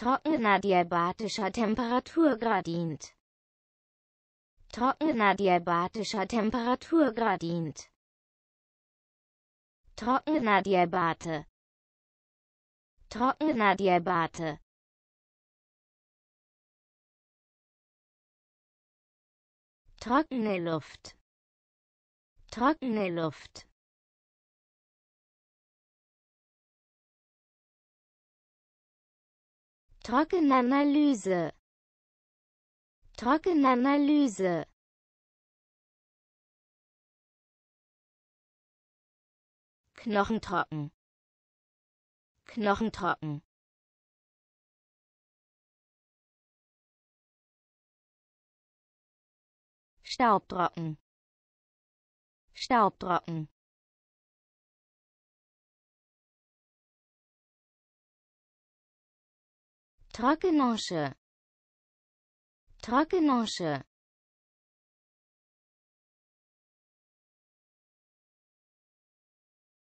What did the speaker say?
Trockener diabatischer Temperaturgradient. Trockener diabatischer Temperaturgradient. Trockener Diabate. Trockener Diabate. Trockene Luft. Trockene Luft. Trockenanalyse Trockenanalyse Knochentrocken Knochentrocken Staubtrocken Staubtrocken Trockenonsche Trockenonsche